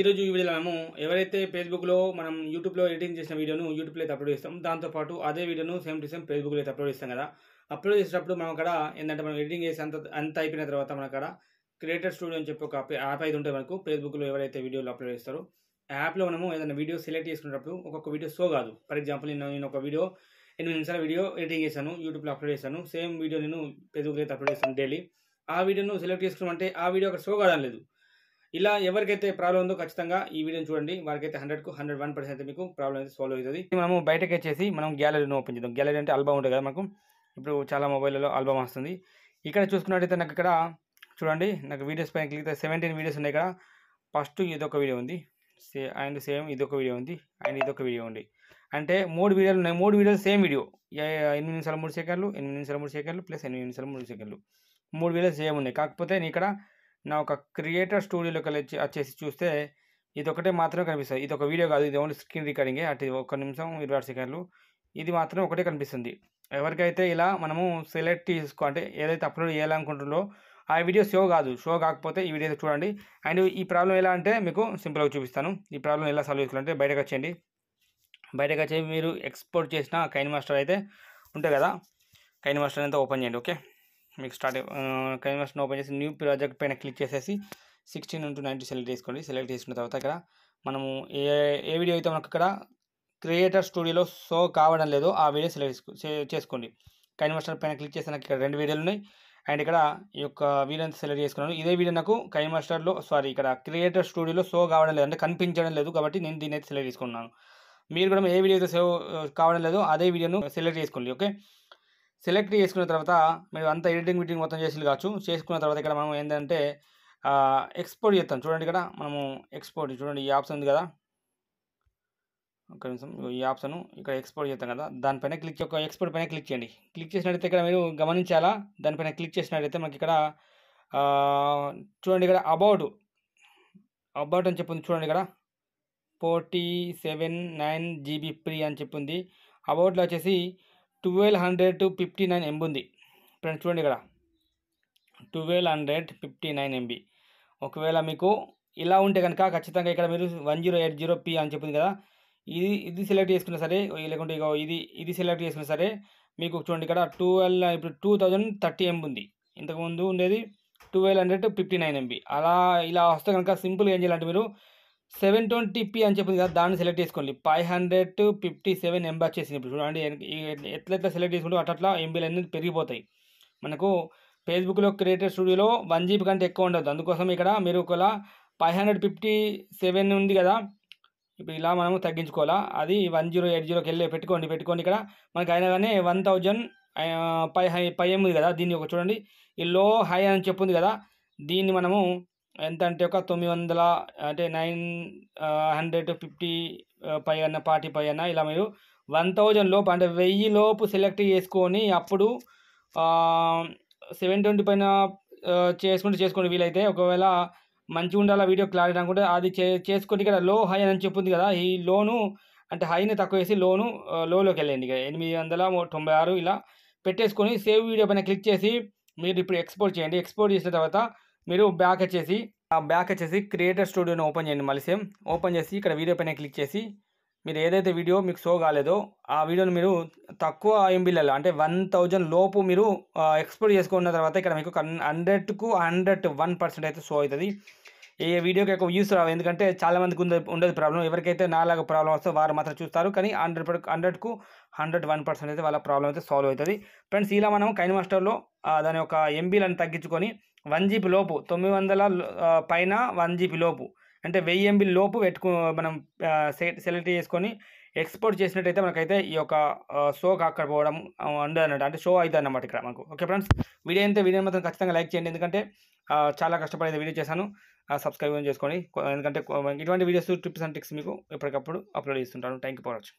ఈరోజు ఈ వీడియోలో మనము ఎవరైతే ఫేస్బుక్లో మనం యూట్యూబ్లో ఎడిటింగ్ చేసిన వీడియోను యూట్యూబ్లో అయితే అప్లోడ్ చేస్తాం దాంతోపాటు అదే వీడియోను సేమ్ టు సేమ్ ఫేస్బుక్లో అయితే అప్లోడ్ చేస్తాం కదా అప్లోడ్ చేసేటప్పుడు మనం అక్కడ ఏంటంటే మనం ఎడిటింగ్ చేసి అంత అంత అయిపోయిన తర్వాత మన అక్కడ క్రియేటర్ స్టూడియో అని చెప్పి ఒక యాప్ అయితే ఉంటుంది మనకు ఫేస్బుక్లో ఎవరైతే వీడియోలు అప్లోడ్ చేస్తారో యాప్లో మనము ఏదైనా వీడియో సెలెక్ట్ చేసుకున్నప్పుడు ఒక్కొక్క వీడియో సో కాదు ఫర్ ఎగ్జాంపుల్ నేను నేను ఒక వీడియో ఎనిమిది నిమిషాల వీడియో ఎడిటింగ్ చేశాను యూట్యూబ్లో అప్లోడ్ చేశాను సేమ్ వీడియో నేను ఫేస్బుక్లో అయితే అప్లోడ్ చేస్తాను డైలీ ఆ వీడియోను సెలెక్ట్ చేసుకున్నామంటే ఆ వీడియో అక్కడ షో కావడం లేదు ఇలా ఎవరికైతే ప్రాబ్లం ఉందో ఖచ్చితంగా ఈ వీడియో చూడండి వారికైతే కు హండ్రెడ్ వన్ పర్సెంట్ మీకు ప్రాబ్లం అయితే సాల్వ్ అవుతుంది మనం బయటకు వచ్చేసి మనం గ్యాలరీని ఓపెన్ చేద్దాం గ్యాలరీ అంటే ఆల్బమ్ ఉంటుంది కదా మనకు ఇప్పుడు చాలా మొబైల్లో ఆల్బమ్ వస్తుంది ఇక్కడ చూసుకున్నట్టయితే నాకు ఇక్కడ చూడండి నాకు వీడియోస్ పైన క్లిక్ సెవెంటీన్ వీడియోస్ ఉన్నాయి ఇక్కడ ఫస్ట్ ఇదొక వీడియో ఉంది సే అండ్ సేమ్ ఇదొక వీడియో ఉంది అండ్ ఇదొక వీడియో ఉంది అంటే మూడు వీడియోలు ఉన్నాయి మూడు వీడియోలు సేమ్ వీడియో ఎనిమిది నిమిషాలు మూడు సెకండ్లు ఎనిమిది నిమిషాల మూడు సెకండ్లు ప్లస్ ఎనిమిది నిమిషాలు మూడు సెకండ్లు మూడు వీడియోలు సేమ్ ఉన్నాయి కాకపోతే నేను ఇక్కడ నా ఒక క్రియేటర్ స్టూడియోలోకి వెళ్ళి వచ్చేసి చూస్తే ఇది ఒకటే మాత్రమే కనిపిస్తుంది ఇది ఒక వీడియో కాదు ఇది ఓన్లీ స్క్రీన్ రికార్డింగే అంటే ఒక నిమిషం ఇరవై సెకండ్లు ఇది మాత్రం ఒకటే కనిపిస్తుంది ఎవరికైతే ఇలా మనము సెలెక్ట్ చేసుకో అంటే ఏదైతే అప్లోడ్ చేయాలనుకుంటుందో ఆ వీడియో షో కాదు షో కాకపోతే ఈ వీడియో చూడండి అండ్ ఈ ప్రాబ్లం ఎలా అంటే మీకు సింపుల్గా చూపిస్తాను ఈ ప్రాబ్లం ఎలా సాల్వ్ చేసుకోవాలంటే బయటకు వచ్చేయండి బయటకు వచ్చి మీరు ఎక్స్పోర్ట్ చేసిన కైన్ మాస్టర్ అయితే ఉంటుంది కదా కైన్ మాస్టర్ అయితే ఓపెన్ చేయండి ఓకే మీకు స్టార్ట్ కన్వర్షన్ ఓపెన్ చేసి న్యూ ప్రాజెక్ట్ పైన క్లిక్ చేసేసి సిక్స్టీన్ ఇంటూ నైన్టీ సెలెక్ట్ చేసుకోండి సెలెక్ట్ చేసుకున్న తర్వాత ఇక్కడ మనము ఏ ఏ వీడియో అయితే మనకు ఇక్కడ క్రియేటర్ స్టూడియోలో సో కావడం లేదో ఆ వీడియో సెలెక్ట్ చేసుకోండి కన్వర్షన్ పైన క్లిక్ చేసే నాకు ఇక్కడ రెండు వీడియోలు ఉన్నాయి అండ్ ఇక్కడ ఈ యొక్క వీడియోని సెలెక్ట్ చేసుకున్నాను ఇదే వీడియో నాకు కైమ్ మాస్టర్లో సారీ ఇక్కడ క్రియేటర్ స్టూడియోలో షో కావడం లేదు అంటే కనిపించడం లేదు కాబట్టి నేను దీన్ని అయితే సెలెక్ట్ చేసుకున్నాను మీరు కూడా ఏ వీడియో అయితే సేవ్ కావడం లేదో అదే వీడియోను సెలెక్ట్ చేసుకోండి ఓకే సెలెక్ట్ చేసుకున్న తర్వాత మీరు అంతా ఎడిటింగ్ మీటింగ్ మొత్తం చేసి కావచ్చు చేసుకున్న తర్వాత ఇక్కడ మనం ఏంటంటే ఎక్స్పోర్ట్ చేస్తాం చూడండి ఇక్కడ మనము ఎక్స్పోర్ట్ చూడండి ఈ ఆప్షన్ ఉంది కదా ఒక నిమిషం ఈ ఆప్షన్ ఇక్కడ ఎక్స్పోర్ట్ చేస్తాం కదా దానిపైన క్లిక్ ఒక ఎక్స్పోర్ట్ పైన క్లిక్ చేయండి క్లిక్ చేసినట్టయితే ఇక్కడ మీరు గమనించాలా దానిపైన క్లిక్ చేసినట్టయితే మనకి ఇక్కడ చూడండి ఇక్కడ అబౌట్ అబౌట్ అని చెప్పింది చూడండి ఇక్కడ forty seven nine GB free అని చెప్పింది అబౌట్లో వచ్చేసి twelve hundred fifty nine MB ఉంది ఫ్రెండ్స్ చూడండి ఇక్కడ twelve hundred fifty nine MB ఒకవేళ మీకు ఇలా ఉంటే కనుక ఖచ్చితంగా ఇక్కడ మీరు one zero eight zero P అని చెప్పింది కదా ఇది ఇది సెలెక్ట్ చేసుకున్నా సరే లేకుంటే ఇది ఇది సెలెక్ట్ చేసుకున్నా సరే మీకు చూడండి ఇక్కడ ట్వెల్వ్ ఇప్పుడు టూ థౌజండ్ థర్టీ ఎంబీ ఉంది ఇంతకుముందు ఉండేది twelve hundred fifty nine MB అలా ఇలా వస్తే కనుక సింపుల్గా ఏం చేయాలంటే మీరు సెవెన్ ట్వంటీ పి అని చెప్పింది కదా దాన్ని సెలెక్ట్ చేసుకోండి five hundred two fifty seven MB వచ్చేసింది ఇప్పుడు చూడండి ఎట్లా ఎట్లా సెలెక్ట్ చేసుకుంటే అట్లా ఎంబీలు అనేది పెరిగిపోతాయి మనకు ఫేస్బుక్లో క్రియేటర్ స్టూడియోలో వన్ జీబీ కంటే ఎక్కువ ఉండదు అందుకోసం ఇక్కడ మీరు ఒకవేళ ఫైవ్ హండ్రెడ్ ఫిఫ్టీ సెవెన్ ఉంది కదా ఇప్పుడు ఇలా మనము తగ్గించుకోవాలా అది వన్ జీరో ఎయిట్ జీరోకి వెళ్ళి పెట్టుకోండి పెట్టుకోండి ఇక్కడ మనకి అయినా కానీ వన్ థౌజండ్ పై హై పై ఉంది కదా దీన్ని ఒక చూడండి ఈ లో హై అని చెప్పింది కదా దీన్ని మనము ఎంత అంటే ఒక తొమ్మిది వందల అంటే నైన్ హండ్రెడ్ ఫిఫ్టీ పై అన్న పార్టీ అన్న ఇలా మీరు వన్ థౌజండ్ లోపు అంటే వెయ్యి లోపు సెలెక్ట్ చేసుకొని అప్పుడు సెవెన్ ట్వంటీ పైన చేసుకుంటే చేసుకోండి వీలైతే ఒకవేళ మంచిగా ఉండాలి వీడియో క్లారిటీ అనుకుంటే అది చే చేసుకుంటే ఇక్కడ లో హై అని చెప్పింది కదా ఈ లోను అంటే హైని తక్కువ వేసి లోను లోలోకి వెళ్ళండి ఇక ఎనిమిది వందల తొంభై ఆరు ఇలా పెట్టేసుకొని సేవ్ వీడియో పైన క్లిక్ చేసి మీరు ఇప్పుడు ఎక్స్పోర్ట్ చేయండి ఎక్స్పోర్ట్ చేసిన తర్వాత మీరు బ్యాక్ వచ్చేసి బ్యాక్ వచ్చేసి క్రియేటర్ స్టూడియోని ఓపెన్ చేయండి మళ్ళీ సేమ్ ఓపెన్ చేసి ఇక్కడ వీడియో పైన క్లిక్ చేసి మీరు ఏదైతే వీడియో మీకు షో కాలేదో ఆ వీడియోని మీరు తక్కువ ఎంబీలలో అంటే వన్ థౌజండ్ లోపు మీరు ఎక్స్పోర్ట్ చేసుకున్న తర్వాత ఇక్కడ మీకు హండ్రెడ్కు హండ్రెడ్ వన్ పర్సెంట్ అయితే షో అవుతుంది ఏ వీడియోకి ఎక్కువ వ్యూస్ రావు ఎందుకంటే చాలామందికి ఉంది ఉండదు ప్రాబ్లం ఎవరికైతే నాలాగా ప్రాబ్లం వస్తే వారు మాత్రం చూస్తారు కానీ హండ్రెడ్ హండ్రెడ్కు హండ్రెడ్ వన్ పర్సెంట్ అయితే వాళ్ళ ప్రాబ్లం అయితే సాల్వ్ అవుతుంది ఫ్రెండ్స్ ఇలా మనం కైన్ మాస్టర్లో దాని యొక్క ఎంబీలను తగ్గించుకొని వన్ జీబీ లోపు తొమ్మిది వందల పైన వన్ జీబీ లోపు అంటే వెయ్యి ఎంబీ లోపు పెట్టుకు మనం సెలెక్ట్ చేసుకొని ఎక్స్పోర్ట్ చేసినట్టయితే మనకైతే ఈ యొక్క షో అక్కడ పోవడం ఉండదు అన్నమాట అంటే షో అవుతుంది అన్నమాట ఇక్కడ మనకు ఓకే ఫ్రెండ్స్ వీడియో అయితే వీడియో మాత్రం ఖచ్చితంగా లైక్ చేయండి ఎందుకంటే చాలా కష్టపడి వీడియో చేశాను సబ్స్క్రైబ్ చేసుకోండి ఎందుకంటే ఇటువంటి వీడియోస్ టిప్స్ అండ్ టిక్స్ మీకు ఎప్పటికప్పుడు అప్లోడ్ చేస్తుంటాను థ్యాంక్ యూ ఫర్ వాచింగ్